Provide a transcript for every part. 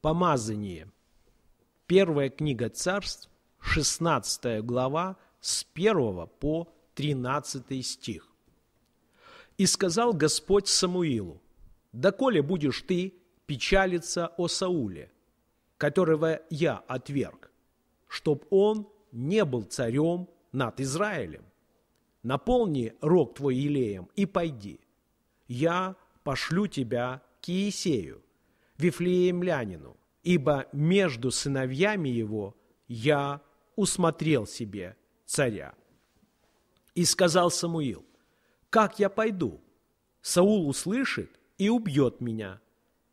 Помазание. Первая книга царств, 16 глава, с 1 по 13 стих. «И сказал Господь Самуилу, «Доколе будешь ты печалиться о Сауле, которого я отверг, чтоб он не был царем над Израилем? Наполни рог твой елеем и пойди, я пошлю тебя к Иисею, Вифлеемлянину, ибо между сыновьями его я усмотрел себе царя. И сказал Самуил, как я пойду? Саул услышит и убьет меня.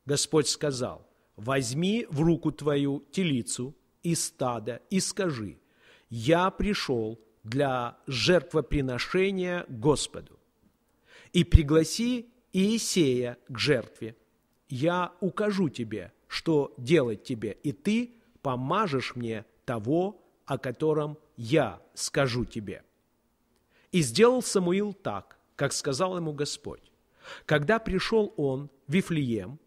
Господь сказал, возьми в руку твою телицу и стадо и скажи, я пришел для жертвоприношения Господу. И пригласи Иисея к жертве – я укажу тебе, что делать тебе, и ты помажешь мне того, о котором я скажу тебе». И сделал Самуил так, как сказал ему Господь. Когда пришел он в Вифлеем,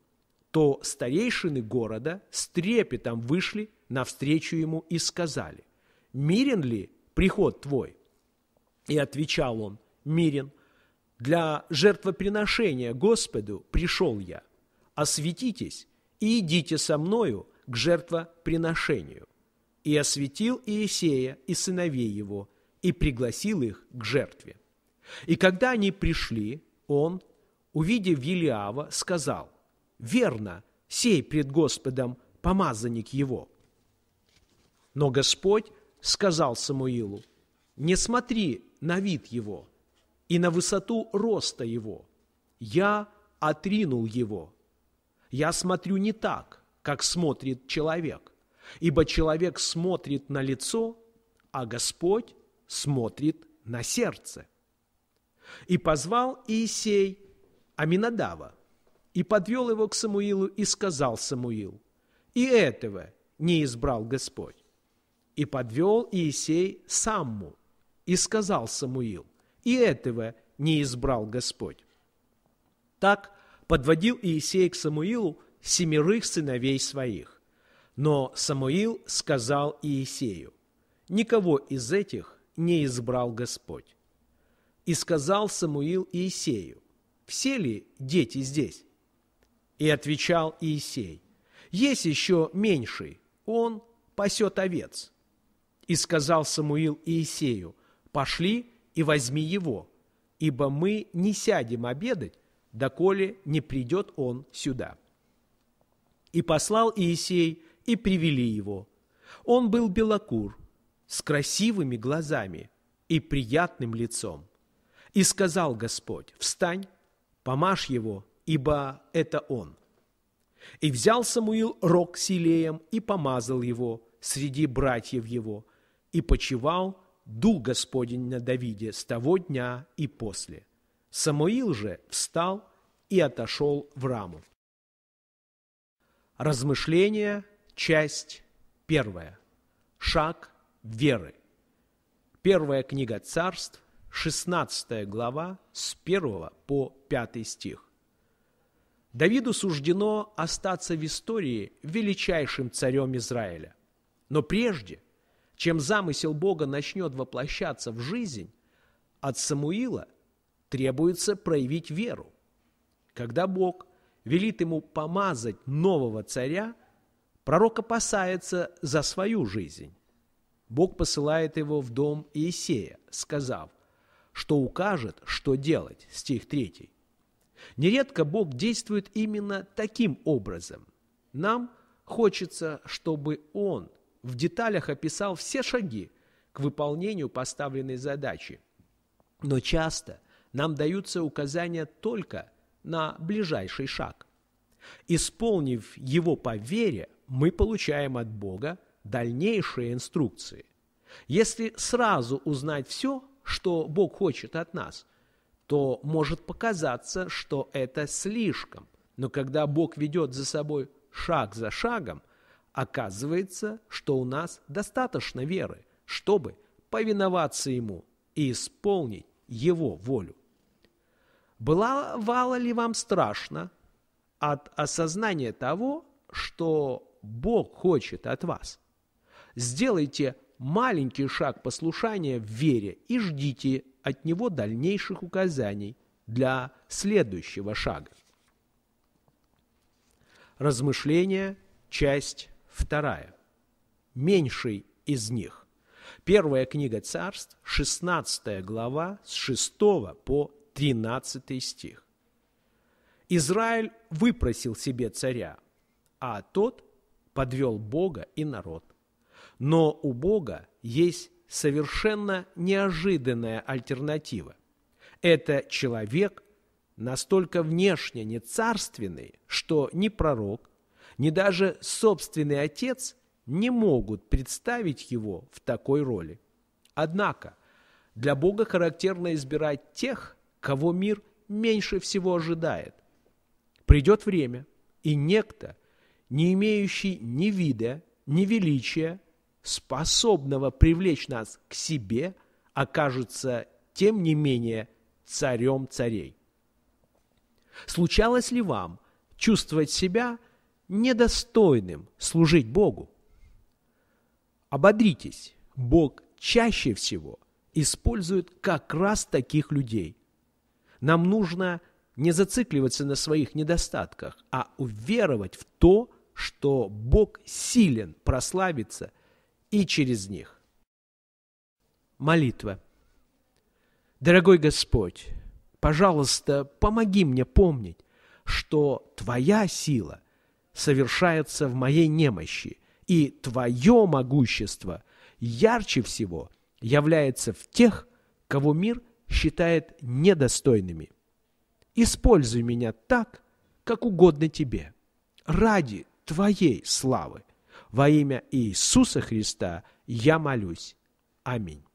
то старейшины города с трепетом вышли навстречу ему и сказали, «Мирен ли приход твой?» И отвечал он, «Мирен, для жертвоприношения Господу пришел я» осветитесь и идите со мною к жертвоприношению». И осветил Иесея и сыновей его, и пригласил их к жертве. И когда они пришли, он, увидев Велиава, сказал, «Верно, сей пред Господом помазанник его». Но Господь сказал Самуилу, «Не смотри на вид его и на высоту роста его, я отринул его, я смотрю не так, как смотрит человек, ибо человек смотрит на лицо, а Господь смотрит на сердце. И позвал Иисей Аминадава, и подвел его к Самуилу, и сказал Самуил, «И этого не избрал Господь». И подвел Иисей Самму, и сказал Самуил, «И этого не избрал Господь». Так подводил Иисей к Самуилу семерых сыновей своих. Но Самуил сказал Иисею, «Никого из этих не избрал Господь». И сказал Самуил Иисею, «Все ли дети здесь?» И отвечал Иисей, «Есть еще меньший, он пасет овец». И сказал Самуил Иисею, «Пошли и возьми его, ибо мы не сядем обедать, доколе не придет он сюда. И послал Иисей, и привели его. Он был белокур, с красивыми глазами и приятным лицом. И сказал Господь, встань, помажь его, ибо это он. И взял Самуил рог Силеем и помазал его среди братьев его, и почевал Дух Господень на Давиде с того дня и после. Самуил же встал и отошел в раму. Размышления, часть первая. Шаг веры. Первая книга царств, 16 глава, с 1 по 5 стих. Давиду суждено остаться в истории величайшим царем Израиля. Но прежде, чем замысел Бога начнет воплощаться в жизнь, от Самуила – требуется проявить веру. Когда Бог велит ему помазать нового царя, пророк опасается за свою жизнь. Бог посылает его в дом Иисея, сказав, что укажет, что делать, стих 3. Нередко Бог действует именно таким образом. Нам хочется, чтобы Он в деталях описал все шаги к выполнению поставленной задачи. Но часто – нам даются указания только на ближайший шаг. Исполнив его по вере, мы получаем от Бога дальнейшие инструкции. Если сразу узнать все, что Бог хочет от нас, то может показаться, что это слишком. Но когда Бог ведет за собой шаг за шагом, оказывается, что у нас достаточно веры, чтобы повиноваться Ему и исполнить Его волю. Бывало ли вам страшно от осознания того, что Бог хочет от вас? Сделайте маленький шаг послушания в вере и ждите от него дальнейших указаний для следующего шага. Размышления, часть вторая. Меньший из них. Первая книга царств, 16 глава, с 6 по 13 стих. Израиль выпросил себе царя, а тот подвел Бога и народ. Но у Бога есть совершенно неожиданная альтернатива. Это человек настолько внешне не царственный, что ни пророк, ни даже собственный отец не могут представить его в такой роли. Однако для Бога характерно избирать тех, кого мир меньше всего ожидает. Придет время, и некто, не имеющий ни вида, ни величия, способного привлечь нас к себе, окажется, тем не менее, царем царей. Случалось ли вам чувствовать себя недостойным служить Богу? Ободритесь, Бог чаще всего использует как раз таких людей. Нам нужно не зацикливаться на своих недостатках, а уверовать в то, что Бог силен прославиться и через них. Молитва. Дорогой Господь, пожалуйста, помоги мне помнить, что Твоя сила совершается в моей немощи, и Твое могущество ярче всего является в тех, кого мир – считает недостойными. Используй меня так, как угодно тебе, ради Твоей славы. Во имя Иисуса Христа я молюсь. Аминь.